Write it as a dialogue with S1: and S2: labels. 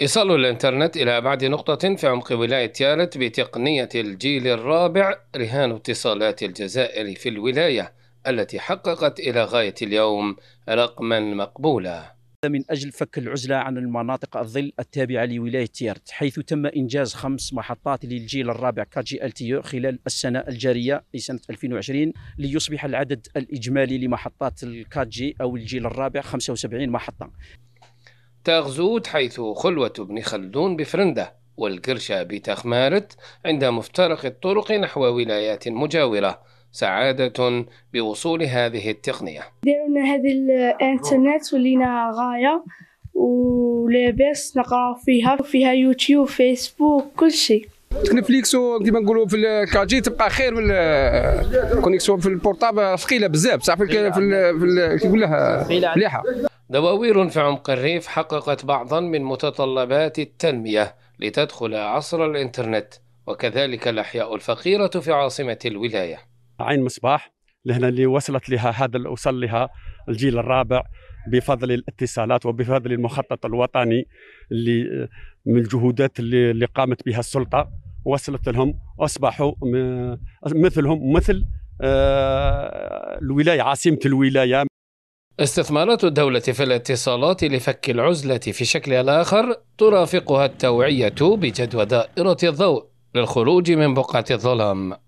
S1: إيصال الإنترنت إلى أبعد نقطة في عمق ولاية يارت بتقنية الجيل الرابع رهان اتصالات الجزائر في الولاية التي حققت إلى غاية اليوم رقما مقبولا
S2: من أجل فك العزلة عن المناطق الظل التابعة لولاية تيارت حيث تم إنجاز خمس محطات للجيل الرابع كجي ال تي خلال السنة الجارية أي سنة 2020 ليصبح العدد الإجمالي لمحطات الكاجي أو الجيل الرابع 75 محطة
S1: تاغزوت حيث خلوة ابن خلدون بفرندة والقرشة بتخمارت عند مفترق الطرق نحو ولايات مجاورة سعادة بوصول هذه التقنية
S3: دعونا هذه الانترنت ولينا غاية ولاباس نقراو فيها فيها يوتيوب فيسبوك كل شيء
S2: نتفليكسو كيما نقولوا في الكاجي تبقى خير من الكونيكسيون في البورتابل ثقيله بزاف بصح في في كيقول لها مليحه
S1: دواوير في عمق الريف حققت بعضا من متطلبات التنمية لتدخل عصر الإنترنت وكذلك الأحياء الفقيرة في عاصمة الولاية عين مصباح
S4: لهنا اللي وصلت لها هذا اللي وصل لها الجيل الرابع بفضل الاتصالات وبفضل المخطط الوطني اللي آه، من الجهودات اللي, اللي قامت بها السلطة وصلت لهم أصبحوا مثلهم مثل آه، الولاية عاصمة الولاية
S1: استثمارات الدولة في الاتصالات لفك العزلة في شكلها الآخر ترافقها التوعية بجدوى دائرة الضوء للخروج من بقعة الظلام